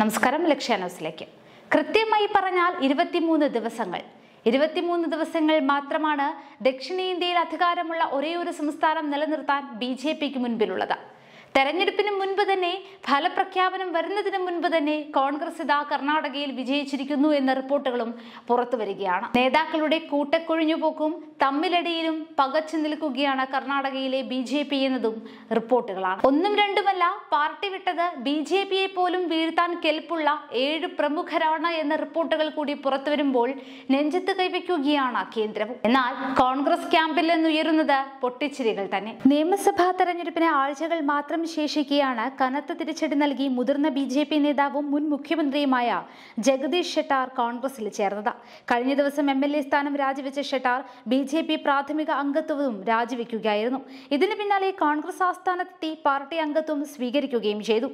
നമസ്കാരം ലക്ഷ്യ ന്യൂസിലേക്ക് കൃത്യമായി പറഞ്ഞാൽ ഇരുപത്തിമൂന്ന് ദിവസങ്ങൾ ഇരുപത്തിമൂന്ന് ദിവസങ്ങൾ മാത്രമാണ് ദക്ഷിണേന്ത്യയിൽ അധികാരമുള്ള ഒരേയൊരു സംസ്ഥാനം നിലനിർത്താൻ ബി ജെ പിക്ക് മുൻപിലുള്ളത് തെരഞ്ഞെടുപ്പിന് മുൻപ് തന്നെ ഫലപ്രഖ്യാപനം വരുന്നതിന് മുൻപ് തന്നെ കോൺഗ്രസ് ഇതാ കർണാടകയിൽ വിജയിച്ചിരിക്കുന്നു എന്ന റിപ്പോർട്ടുകളും പുറത്തു വരികയാണ് നേതാക്കളുടെ കൂട്ടക്കൊഴിഞ്ഞുപോക്കും തമ്മിലടിയിലും പകച്ചു നിൽക്കുകയാണ് കർണാടകയിലെ ബി ജെ പി എന്നതും റിപ്പോർട്ടുകളാണ് ഒന്നും രണ്ടുമല്ല പാർട്ടി വിട്ടത് ബി ജെ പിയെ പോലും വീഴ്ത്താൻ കെൽപ്പുള്ള ഏഴ് പ്രമുഖരാണ് എന്ന റിപ്പോർട്ടുകൾ കൂടി പുറത്തു വരുമ്പോൾ നെഞ്ചത്ത് കൈവയ്ക്കുകയാണ് കേന്ദ്രം എന്നാൽ കോൺഗ്രസ് ക്യാമ്പിൽ നിന്നുയരുന്നത് പൊട്ടിച്ചിരികൾ തന്നെ നിയമസഭാ തെരഞ്ഞെടുപ്പിന് ആഴ്ചകൾ മാത്രം ശേഷിക്കുകയാണ് കനത്ത തിരിച്ചു തിരിച്ചടി നൽകി മുതിർന്ന ബി ജെ പി നേതാവും മുൻ മുഖ്യമന്ത്രിയുമായ ജഗദീഷ് ഷെട്ടാർ കോൺഗ്രസിൽ ചേർന്നത് കഴിഞ്ഞ ദിവസം എം എൽ എ സ്ഥാനം രാജിവെച്ച ഷെട്ടാർ ബി ജെ പി പ്രാഥമിക അംഗത്വവും രാജിവെക്കുകയായിരുന്നു ഇതിനു പിന്നാലെ കോൺഗ്രസ് ആസ്ഥാനത്തെത്തി പാർട്ടി അംഗത്വം സ്വീകരിക്കുകയും ചെയ്തു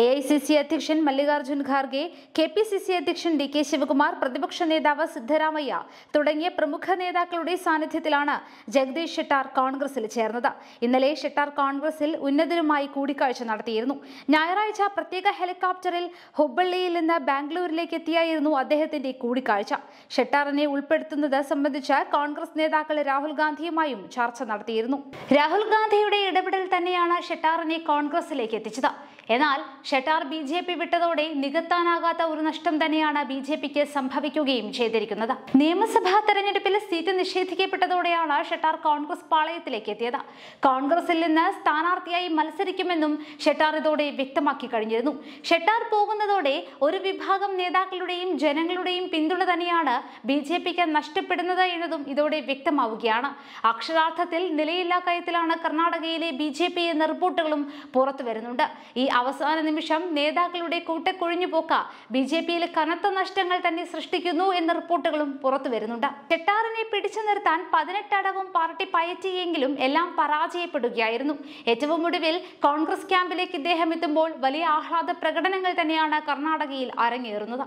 എ ഐ സി സി അധ്യക്ഷൻ Mallikarjun Kharge K P C C അധ്യക്ഷൻ ഡി കെ ശിവകുമാർ പ്രതിപക്ഷ നേതാവ് സിദ്ധരാമയ്യ തുടങ്ങിയ പ്രമുഖ നേതാക്കളുടെ സാന്നിധ്യത്തിലാണ് ജഗദീഷ് ഷെട്ടാർ കോൺഗ്രസിൽ ചേർന്നത് ഇന്നലെ ഷെട്ടാർ കോൺഗ്രസിൽ ഉന്നതരുമായി കൂടിക്കാഴ്ച നടത്തിയിരുന്നു ഞായറാഴ്ച പ്രത്യേക ഹെലികോപ്റ്ററിൽ ഹുബ്ബള്ളിയിൽ നിന്ന് ബാംഗ്ലൂരിലേക്ക് എത്തിയായിരുന്നു അദ്ദേഹത്തിന്റെ കൂടിക്കാഴ്ച ഷെട്ടാറിനെ ഉൾപ്പെടുത്തുന്നത് സംബന്ധിച്ച് കോൺഗ്രസ് നേതാക്കൾ രാഹുൽ ഗാന്ധിയുമായും ചർച്ച നടത്തിയിരുന്നു രാഹുൽ ഗാന്ധിയുടെ ഇടപെടൽ തന്നെയാണ് ഷെട്ടാറിനെ കോൺഗ്രസിലേക്ക് എത്തിച്ചത് എന്നാൽ ഷെട്ടാർ ബി ജെ പി വിട്ടതോടെ നികത്താനാകാത്ത ഒരു നഷ്ടം തന്നെയാണ് ബി ജെ പിക്ക് സംഭവിക്കുകയും ചെയ്തിരിക്കുന്നത് നിയമസഭാ തെരഞ്ഞെടുപ്പിൽ സീറ്റ് നിഷേധിക്കപ്പെട്ടതോടെയാണ് ഷെട്ടാർ കോൺഗ്രസ് പാളയത്തിലേക്ക് എത്തിയത് കോൺഗ്രസിൽ നിന്ന് സ്ഥാനാർത്ഥിയായി മത്സരിക്കുമെന്നും ഷെട്ടാർ ഇതോടെ വ്യക്തമാക്കി കഴിഞ്ഞിരുന്നു ഷെട്ടാർ പോകുന്നതോടെ ഒരു വിഭാഗം നേതാക്കളുടെയും ജനങ്ങളുടെയും പിന്തുണ തന്നെയാണ് ബി ജെ പിക്ക് നഷ്ടപ്പെടുന്നത് എന്നതും ഇതോടെ വ്യക്തമാവുകയാണ് അക്ഷരാർത്ഥത്തിൽ നിലയില്ലാ കയത്തിലാണ് കർണാടകയിലെ ബി ജെ പി എന്ന റിപ്പോർട്ടുകളും പുറത്തു വരുന്നുണ്ട് ഈ അവസാന നിമിഷം നേതാക്കളുടെ കൂട്ടക്കൊഴിഞ്ഞു പോക്ക ബി ജെ പിയിൽ കനത്ത നഷ്ടങ്ങൾ തന്നെ സൃഷ്ടിക്കുന്നു എന്ന റിപ്പോർട്ടുകളും പുറത്തു വരുന്നുണ്ട് ചെട്ടാറിനെ പിടിച്ചു നിർത്താൻ പതിനെട്ടടവും പാർട്ടി പയറ്റിയെങ്കിലും എല്ലാം പരാജയപ്പെടുകയായിരുന്നു ഏറ്റവും ഒടുവിൽ കോൺഗ്രസ് ക്യാമ്പിലേക്ക് ഇദ്ദേഹം എത്തുമ്പോൾ വലിയ ആഹ്ലാദ പ്രകടനങ്ങൾ തന്നെയാണ് കർണാടകയിൽ അരങ്ങേറുന്നത്